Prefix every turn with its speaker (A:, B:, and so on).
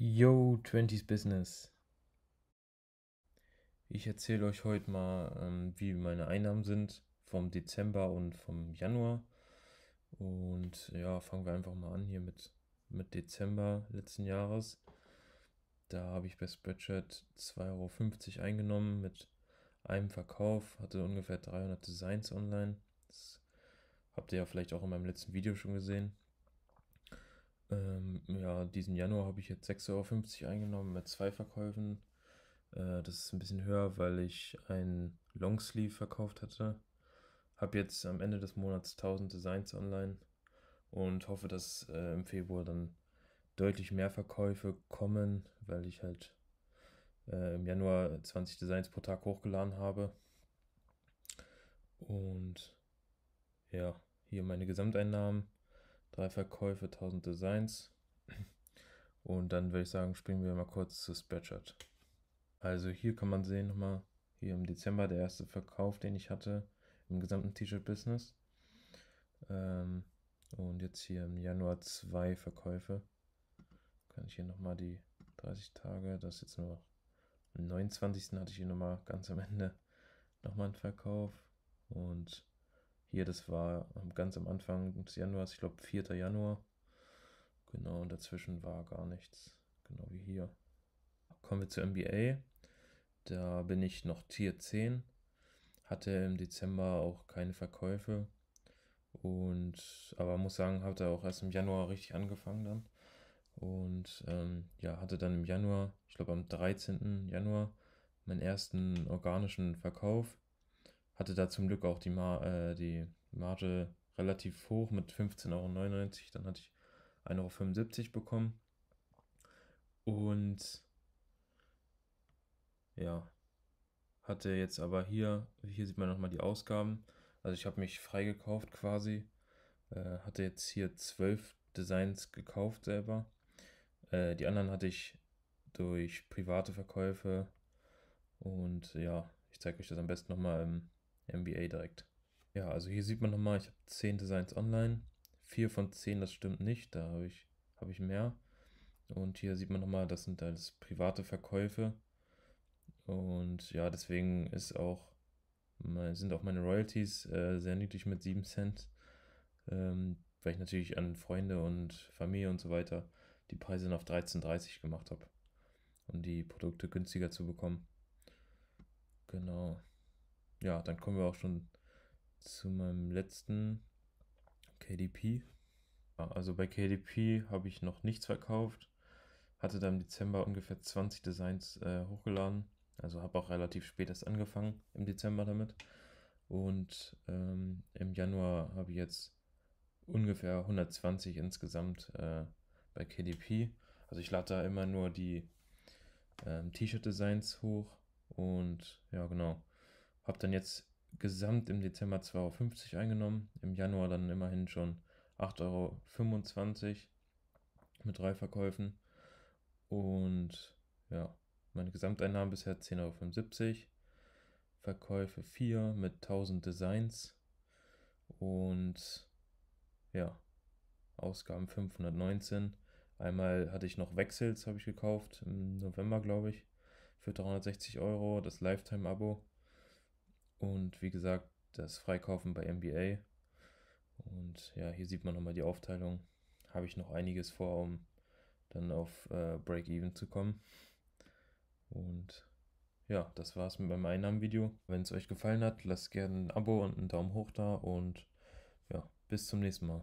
A: Yo, 20s Business. Ich erzähle euch heute mal, ähm, wie meine Einnahmen sind vom Dezember und vom Januar. Und ja, fangen wir einfach mal an hier mit, mit Dezember letzten Jahres. Da habe ich bei Spreadshirt 2,50 Euro eingenommen mit einem Verkauf, hatte ungefähr 300 Designs online. Das habt ihr ja vielleicht auch in meinem letzten Video schon gesehen. Ähm, ja, diesen Januar habe ich jetzt 6,50 Euro eingenommen mit zwei Verkäufen. Äh, das ist ein bisschen höher, weil ich ein Longsleeve verkauft hatte. Habe jetzt am Ende des Monats 1000 Designs online und hoffe, dass äh, im Februar dann deutlich mehr Verkäufe kommen, weil ich halt äh, im Januar 20 Designs pro Tag hochgeladen habe. Und ja, hier meine Gesamteinnahmen drei Verkäufe, 1000 Designs. Und dann würde ich sagen, springen wir mal kurz zu Spreadshirt. Also hier kann man sehen nochmal, hier im Dezember der erste Verkauf, den ich hatte im gesamten T-Shirt-Business. Ähm, und jetzt hier im Januar zwei Verkäufe. Kann ich hier nochmal die 30 Tage, das ist jetzt nur am 29. hatte ich hier nochmal ganz am Ende nochmal einen Verkauf. Und hier, das war ähm, ganz am Anfang des Januars, ich glaube 4. Januar. Genau, und dazwischen war gar nichts. Genau wie hier. Kommen wir zur NBA. Da bin ich noch Tier 10. Hatte im Dezember auch keine Verkäufe. Und aber muss sagen, hatte auch erst im Januar richtig angefangen dann. Und ähm, ja, hatte dann im Januar, ich glaube am 13. Januar, meinen ersten organischen Verkauf hatte da zum Glück auch die, Mar äh, die Marge relativ hoch mit 15,99 Euro. Dann hatte ich 1,75 Euro bekommen. Und ja, hatte jetzt aber hier, hier sieht man nochmal die Ausgaben. Also ich habe mich freigekauft quasi. Äh, hatte jetzt hier zwölf Designs gekauft selber. Äh, die anderen hatte ich durch private Verkäufe. Und ja, ich zeige euch das am besten nochmal im MBA direkt. Ja, also hier sieht man nochmal, ich habe 10 Designs online. 4 von 10, das stimmt nicht, da habe ich, hab ich mehr. Und hier sieht man nochmal, das sind alles private Verkäufe. Und ja, deswegen ist auch, sind auch meine Royalties äh, sehr niedrig mit 7 Cent. Ähm, weil ich natürlich an Freunde und Familie und so weiter die Preise auf 13,30 gemacht habe, um die Produkte günstiger zu bekommen. Genau ja, dann kommen wir auch schon zu meinem letzten KDP. Also bei KDP habe ich noch nichts verkauft, hatte da im Dezember ungefähr 20 Designs äh, hochgeladen, also habe auch relativ spät erst angefangen im Dezember damit. Und ähm, im Januar habe ich jetzt ungefähr 120 insgesamt äh, bei KDP. Also ich lade da immer nur die ähm, T-Shirt-Designs hoch und ja genau. Habe dann jetzt gesamt im Dezember 2,50 Euro eingenommen, im Januar dann immerhin schon 8,25 Euro mit drei Verkäufen. Und ja, meine Gesamteinnahmen bisher 10,75 Euro. Verkäufe 4 mit 1000 Designs. Und ja, Ausgaben 519. Einmal hatte ich noch Wechsels, habe ich gekauft, im November, glaube ich, für 360 Euro, das Lifetime-Abo. Und wie gesagt, das Freikaufen bei MBA. Und ja, hier sieht man nochmal die Aufteilung. Habe ich noch einiges vor, um dann auf äh, Break-Even zu kommen. Und ja, das war's mit meinem Einnahmenvideo. Wenn es euch gefallen hat, lasst gerne ein Abo und einen Daumen hoch da und ja, bis zum nächsten Mal.